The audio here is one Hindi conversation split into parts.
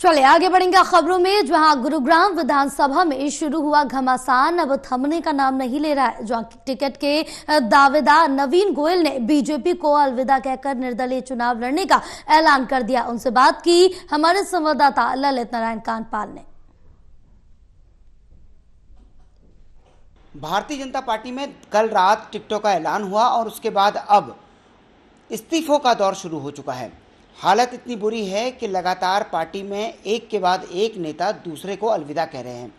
चले आगे बढ़ेंगे खबरों में जहां गुरुग्राम विधानसभा में शुरू हुआ घमासान अब थमने का नाम नहीं ले रहा है जहां टिकट के दावेदार नवीन गोयल ने बीजेपी को अलविदा कहकर निर्दलीय चुनाव लड़ने का ऐलान कर दिया उनसे बात की हमारे संवाददाता ललित नारायण कानपाल ने भारतीय जनता पार्टी में कल रात टिकटों का ऐलान हुआ और उसके बाद अब इस्तीफों का दौर शुरू हो चुका है हालत इतनी बुरी है कि लगातार पार्टी में एक के बाद एक नेता दूसरे को अलविदा कह रहे हैं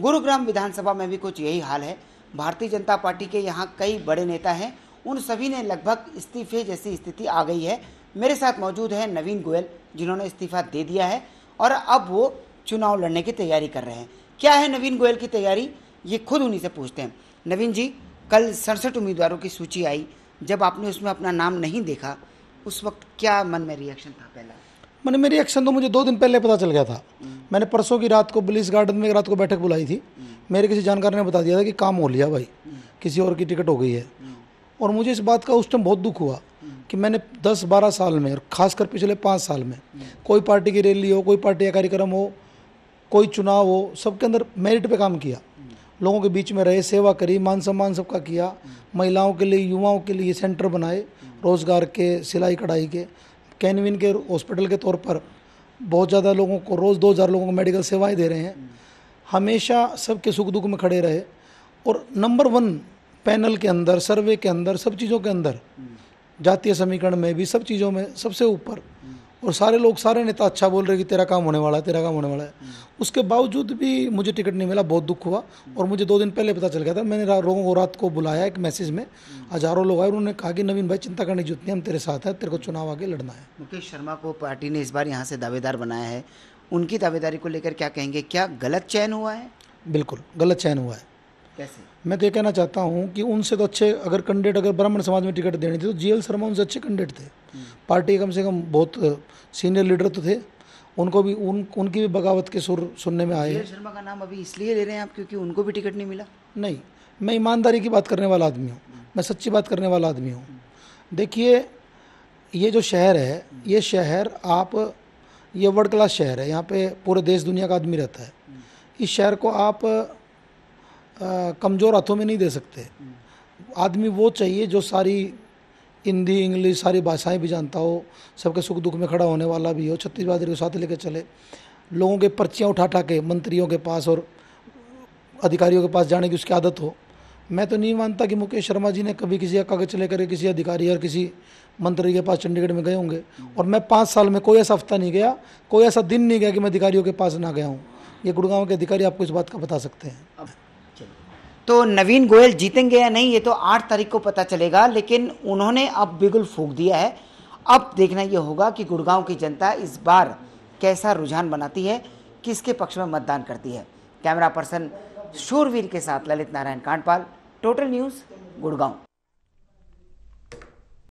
गुरुग्राम विधानसभा में भी कुछ यही हाल है भारतीय जनता पार्टी के यहाँ कई बड़े नेता हैं उन सभी ने लगभग इस्तीफे जैसी स्थिति आ गई है मेरे साथ मौजूद है नवीन गोयल जिन्होंने इस्तीफा दे दिया है और अब वो चुनाव लड़ने की तैयारी कर रहे हैं क्या है नवीन गोयल की तैयारी ये खुद उन्हीं से पूछते हैं नवीन जी कल सड़सठ उम्मीदवारों की सूची आई जब आपने उसमें अपना नाम नहीं देखा उस वक्त क्या मन में रिएक्शन था पहला मन में रिएक्शन तो मुझे दो दिन पहले पता चल गया था हम्म। मैंने परसों की रात को पुलिस गार्डन में रात को बैठक बुलाई थी हम्म। मेरे किसी जानकार ने बता दिया था कि काम हो लिया भाई हम्म। किसी और की टिकट हो गई है और मुझे इस बात का उस टाइम बहुत दुख हुआ कि मैंने 10-12 साल में और खासकर पिछले पाँच साल में कोई पार्टी की रैली हो कोई पार्टी का कार्यक्रम हो कोई चुनाव हो सबके अंदर मेरिट पे काम किया लोगों के बीच में रहे सेवा करी मान सम्मान सबका किया महिलाओं के लिए युवाओं के लिए सेंटर बनाए रोज़गार के सिलाई कढ़ाई के कैनविन के हॉस्पिटल के तौर पर बहुत ज़्यादा लोगों को रोज़ दो हज़ार लोगों को मेडिकल सेवाएं दे रहे हैं हमेशा सबके सुख दुख में खड़े रहे और नंबर वन पैनल के अंदर सर्वे के अंदर सब चीज़ों के अंदर जातीय समीकरण में भी सब चीज़ों में सबसे ऊपर और सारे लोग सारे नेता अच्छा बोल रहे कि तेरा काम होने वाला है तेरा काम होने वाला है उसके बावजूद भी मुझे टिकट नहीं मिला बहुत दुख हुआ और मुझे दो दिन पहले पता चल गया था मैंने लोगों को रात को बुलाया एक मैसेज में हजारों लोग आए उन्होंने कहा कि नवीन भाई चिंता करने की जरूरत नहीं हम तेरे साथ है तेरे को चुनाव आगे लड़ना है मुकेश शर्मा को पार्टी ने इस बार यहाँ से दावेदार बनाया है उनकी दावेदारी को लेकर क्या कहेंगे क्या गलत चयन हुआ है बिल्कुल गलत चयन हुआ है कैसे मैं तो ये कहना चाहता हूँ कि उनसे तो अच्छे अगर कैंडिडेट अगर ब्राह्मण समाज में टिकट देनी थी तो जीएल शर्मा उनसे अच्छे कैंडिडेट थे हम्म। पार्टी कम से कम बहुत सीनियर लीडर तो थे उनको भी उन उनकी भी बगावत के सुर सुनने में आए शर्मा का नाम अभी इसलिए ले रहे हैं आप क्योंकि उनको भी टिकट नहीं मिला नहीं मैं ईमानदारी की बात करने वाला आदमी हूँ हम्म। मैं सच्ची बात करने वाला आदमी हूँ देखिए ये जो शहर है ये शहर आप ये वर्ल्ड क्लास शहर है यहाँ पे पूरे देश दुनिया का आदमी रहता है हम्म। इस शहर को आप कमज़ोर हाथों में नहीं दे सकते आदमी वो चाहिए जो सारी हिंदी इंग्लिश सारी भाषाएं भी जानता हो सबके सुख दुख में खड़ा होने वाला भी हो छत्तीसगढ़ को साथ लेकर चले लोगों के पर्चियाँ उठा उठा के मंत्रियों के पास और अधिकारियों के पास जाने की उसकी आदत हो मैं तो नहीं मानता कि मुकेश शर्मा जी ने कभी किसी अक्का कागज चले करके किसी अधिकारी और किसी मंत्री के पास चंडीगढ़ में गए होंगे और मैं पाँच साल में कोई ऐसा हफ्ता नहीं गया कोई ऐसा दिन नहीं गया कि मैं अधिकारियों के पास ना गया हूँ ये गुड़गांव के अधिकारी आपको इस बात का बता सकते हैं तो नवीन गोयल जीतेंगे या नहीं ये तो आठ तारीख को पता चलेगा लेकिन उन्होंने अब बिगुल फूक दिया है अब देखना ये होगा कि गुड़गांव की जनता इस बार कैसा रुझान बनाती है किसके पक्ष में मतदान करती है कैमरा पर्सन शूरवीर के साथ ललित नारायण कांडपाल टोटल न्यूज़ गुड़गांव